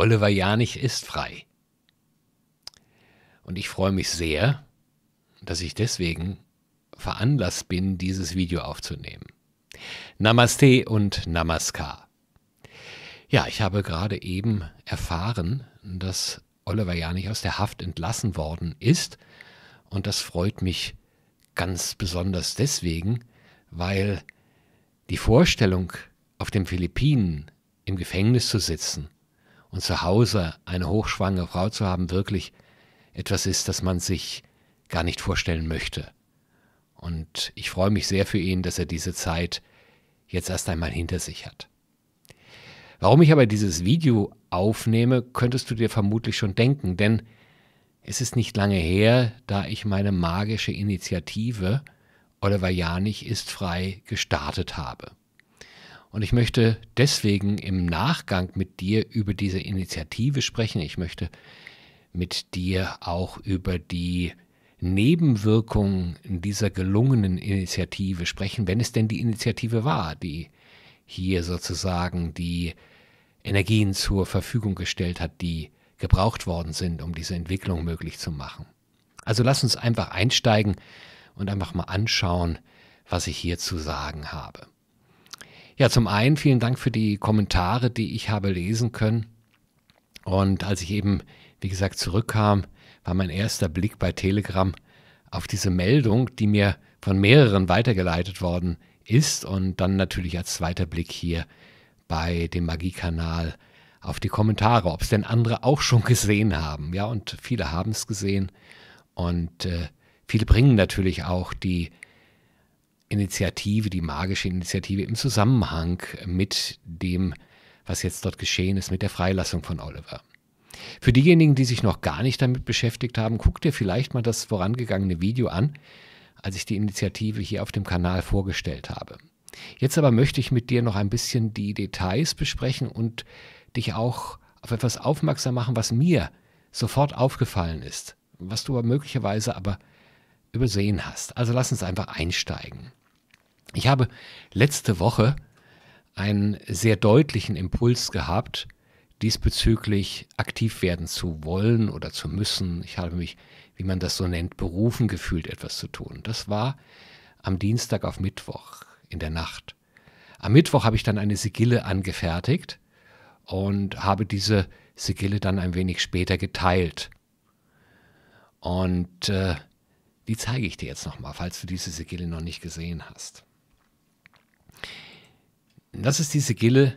Oliver Janich ist frei. Und ich freue mich sehr, dass ich deswegen veranlasst bin, dieses Video aufzunehmen. Namaste und Namaskar. Ja, ich habe gerade eben erfahren, dass Oliver Janich aus der Haft entlassen worden ist. Und das freut mich ganz besonders deswegen, weil die Vorstellung, auf den Philippinen im Gefängnis zu sitzen und zu Hause eine hochschwangere Frau zu haben, wirklich etwas ist, das man sich gar nicht vorstellen möchte. Und ich freue mich sehr für ihn, dass er diese Zeit jetzt erst einmal hinter sich hat. Warum ich aber dieses Video aufnehme, könntest du dir vermutlich schon denken, denn es ist nicht lange her, da ich meine magische Initiative Oliver Janich ist frei gestartet habe. Und ich möchte deswegen im Nachgang mit dir über diese Initiative sprechen. Ich möchte mit dir auch über die Nebenwirkungen dieser gelungenen Initiative sprechen, wenn es denn die Initiative war, die hier sozusagen die Energien zur Verfügung gestellt hat, die gebraucht worden sind, um diese Entwicklung möglich zu machen. Also lass uns einfach einsteigen und einfach mal anschauen, was ich hier zu sagen habe. Ja, zum einen vielen Dank für die Kommentare, die ich habe lesen können. Und als ich eben, wie gesagt, zurückkam, war mein erster Blick bei Telegram auf diese Meldung, die mir von mehreren weitergeleitet worden ist. Und dann natürlich als zweiter Blick hier bei dem Magiekanal auf die Kommentare, ob es denn andere auch schon gesehen haben. Ja, und viele haben es gesehen. Und äh, viele bringen natürlich auch die Initiative, die magische Initiative im Zusammenhang mit dem, was jetzt dort geschehen ist, mit der Freilassung von Oliver. Für diejenigen, die sich noch gar nicht damit beschäftigt haben, guckt dir vielleicht mal das vorangegangene Video an, als ich die Initiative hier auf dem Kanal vorgestellt habe. Jetzt aber möchte ich mit dir noch ein bisschen die Details besprechen und dich auch auf etwas aufmerksam machen, was mir sofort aufgefallen ist, was du möglicherweise aber übersehen hast. Also lass uns einfach einsteigen. Ich habe letzte Woche einen sehr deutlichen Impuls gehabt, diesbezüglich aktiv werden zu wollen oder zu müssen. Ich habe mich, wie man das so nennt, berufen gefühlt, etwas zu tun. Das war am Dienstag auf Mittwoch in der Nacht. Am Mittwoch habe ich dann eine Sigille angefertigt und habe diese Sigille dann ein wenig später geteilt. Und äh, die zeige ich dir jetzt nochmal, falls du diese Sigille noch nicht gesehen hast. Das ist die Sigille,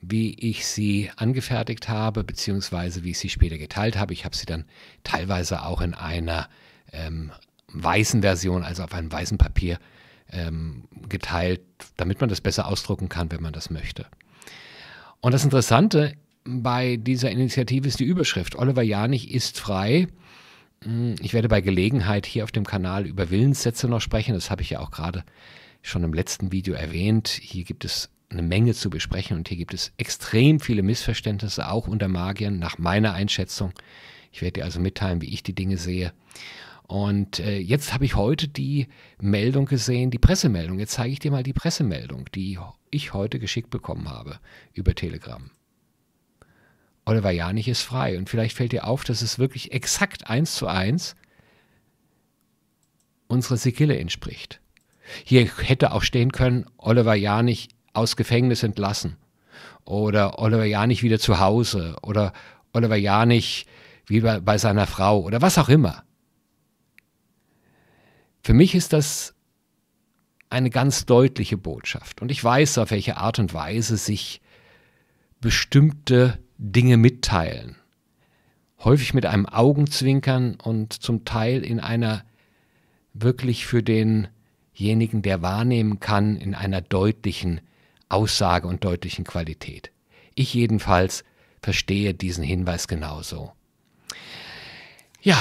wie ich sie angefertigt habe, beziehungsweise wie ich sie später geteilt habe. Ich habe sie dann teilweise auch in einer ähm, weißen Version, also auf einem weißen Papier, ähm, geteilt, damit man das besser ausdrucken kann, wenn man das möchte. Und das Interessante bei dieser Initiative ist die Überschrift. Oliver Janich ist frei. Hm, ich werde bei Gelegenheit hier auf dem Kanal über Willenssätze noch sprechen. Das habe ich ja auch gerade äh, schon im letzten Video erwähnt, hier gibt es eine Menge zu besprechen und hier gibt es extrem viele Missverständnisse, auch unter Magiern, nach meiner Einschätzung. Ich werde dir also mitteilen, wie ich die Dinge sehe. Und äh, jetzt habe ich heute die Meldung gesehen, die Pressemeldung. Jetzt zeige ich dir mal die Pressemeldung, die ich heute geschickt bekommen habe über Telegram. Oliver Janich ist frei und vielleicht fällt dir auf, dass es wirklich exakt eins zu eins unserer Sigille entspricht. Hier hätte auch stehen können, Oliver Janich aus Gefängnis entlassen oder Oliver Janich wieder zu Hause oder Oliver Janich wieder bei seiner Frau oder was auch immer. Für mich ist das eine ganz deutliche Botschaft und ich weiß, auf welche Art und Weise sich bestimmte Dinge mitteilen. Häufig mit einem Augenzwinkern und zum Teil in einer wirklich für den desjenigen, der wahrnehmen kann, in einer deutlichen Aussage und deutlichen Qualität. Ich jedenfalls verstehe diesen Hinweis genauso. Ja,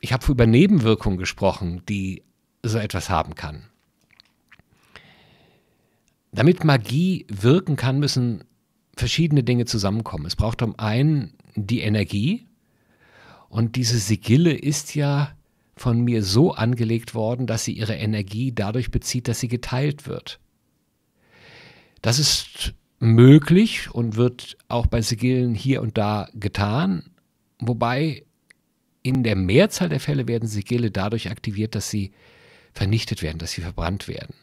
ich habe über Nebenwirkungen gesprochen, die so etwas haben kann. Damit Magie wirken kann, müssen verschiedene Dinge zusammenkommen. Es braucht um einen die Energie und diese Sigille ist ja von mir so angelegt worden, dass sie ihre Energie dadurch bezieht, dass sie geteilt wird. Das ist möglich und wird auch bei Sigillen hier und da getan, wobei in der Mehrzahl der Fälle werden Sigille dadurch aktiviert, dass sie vernichtet werden, dass sie verbrannt werden.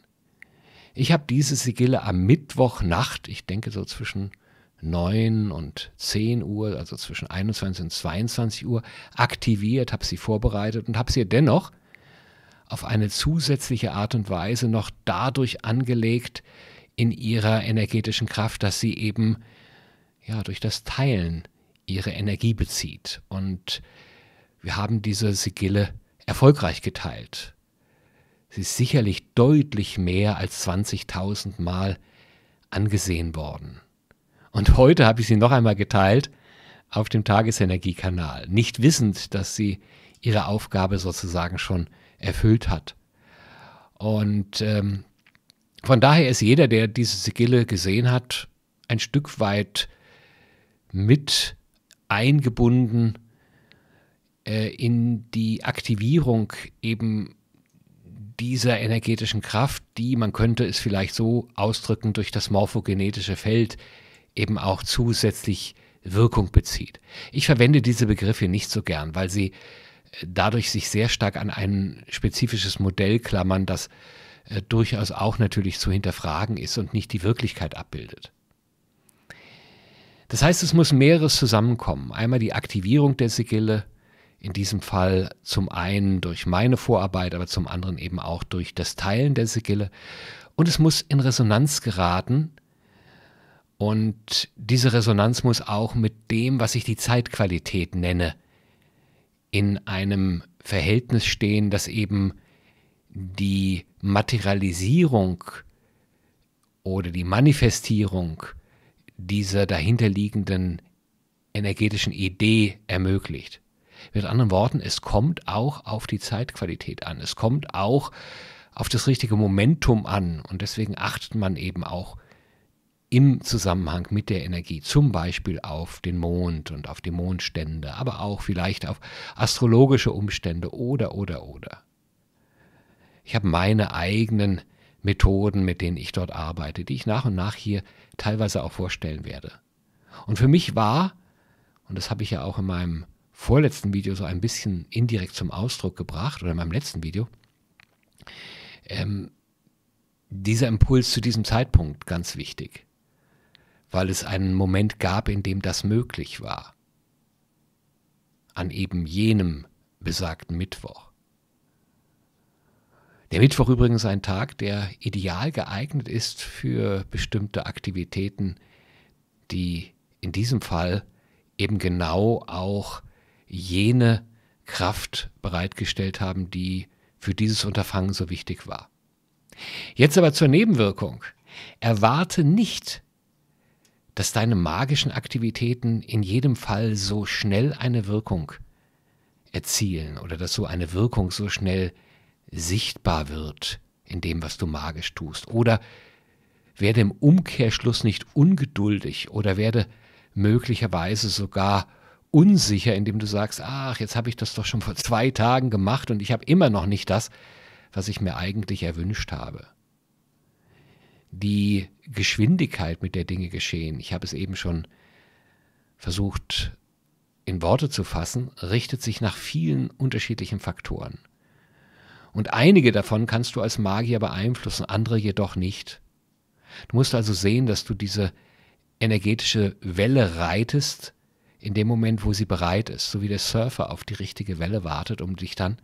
Ich habe diese Sigille am Mittwochnacht, ich denke so zwischen 9 und 10 Uhr, also zwischen 21 und 22 Uhr, aktiviert, habe sie vorbereitet und habe sie dennoch auf eine zusätzliche Art und Weise noch dadurch angelegt in ihrer energetischen Kraft, dass sie eben ja durch das Teilen ihre Energie bezieht. Und wir haben diese Sigille erfolgreich geteilt. Sie ist sicherlich deutlich mehr als 20.000 Mal angesehen worden. Und heute habe ich sie noch einmal geteilt auf dem Tagesenergiekanal, nicht wissend, dass sie ihre Aufgabe sozusagen schon erfüllt hat. Und ähm, von daher ist jeder, der diese Sigille gesehen hat, ein Stück weit mit eingebunden äh, in die Aktivierung eben dieser energetischen Kraft, die man könnte es vielleicht so ausdrücken durch das morphogenetische Feld, eben auch zusätzlich Wirkung bezieht. Ich verwende diese Begriffe nicht so gern, weil sie äh, dadurch sich sehr stark an ein spezifisches Modell klammern, das äh, durchaus auch natürlich zu hinterfragen ist und nicht die Wirklichkeit abbildet. Das heißt, es muss mehreres zusammenkommen. Einmal die Aktivierung der Sigille, in diesem Fall zum einen durch meine Vorarbeit, aber zum anderen eben auch durch das Teilen der Sigille. Und es muss in Resonanz geraten und diese Resonanz muss auch mit dem, was ich die Zeitqualität nenne, in einem Verhältnis stehen, das eben die Materialisierung oder die Manifestierung dieser dahinterliegenden energetischen Idee ermöglicht. Mit anderen Worten, es kommt auch auf die Zeitqualität an. Es kommt auch auf das richtige Momentum an. Und deswegen achtet man eben auch im Zusammenhang mit der Energie, zum Beispiel auf den Mond und auf die Mondstände, aber auch vielleicht auf astrologische Umstände oder, oder, oder. Ich habe meine eigenen Methoden, mit denen ich dort arbeite, die ich nach und nach hier teilweise auch vorstellen werde. Und für mich war, und das habe ich ja auch in meinem vorletzten Video so ein bisschen indirekt zum Ausdruck gebracht, oder in meinem letzten Video, ähm, dieser Impuls zu diesem Zeitpunkt ganz wichtig weil es einen Moment gab, in dem das möglich war. An eben jenem besagten Mittwoch. Der Mittwoch übrigens ein Tag, der ideal geeignet ist für bestimmte Aktivitäten, die in diesem Fall eben genau auch jene Kraft bereitgestellt haben, die für dieses Unterfangen so wichtig war. Jetzt aber zur Nebenwirkung. Erwarte nicht, dass deine magischen Aktivitäten in jedem Fall so schnell eine Wirkung erzielen oder dass so eine Wirkung so schnell sichtbar wird in dem, was du magisch tust. Oder werde im Umkehrschluss nicht ungeduldig oder werde möglicherweise sogar unsicher, indem du sagst, ach, jetzt habe ich das doch schon vor zwei Tagen gemacht und ich habe immer noch nicht das, was ich mir eigentlich erwünscht habe die Geschwindigkeit, mit der Dinge geschehen, ich habe es eben schon versucht in Worte zu fassen, richtet sich nach vielen unterschiedlichen Faktoren. Und einige davon kannst du als Magier beeinflussen, andere jedoch nicht. Du musst also sehen, dass du diese energetische Welle reitest, in dem Moment, wo sie bereit ist, so wie der Surfer auf die richtige Welle wartet, um dich dann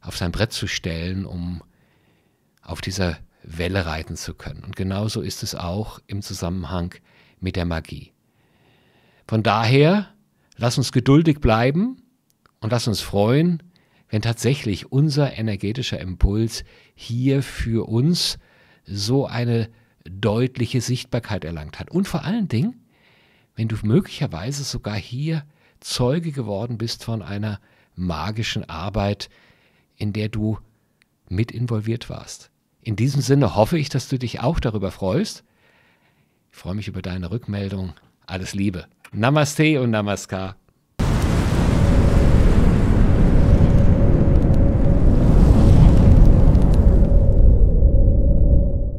auf sein Brett zu stellen, um auf dieser Welle reiten zu können. Und genauso ist es auch im Zusammenhang mit der Magie. Von daher, lass uns geduldig bleiben und lass uns freuen, wenn tatsächlich unser energetischer Impuls hier für uns so eine deutliche Sichtbarkeit erlangt hat. Und vor allen Dingen, wenn du möglicherweise sogar hier Zeuge geworden bist von einer magischen Arbeit, in der du mit involviert warst. In diesem Sinne hoffe ich, dass du dich auch darüber freust. Ich freue mich über deine Rückmeldung. Alles Liebe. Namaste und Namaskar.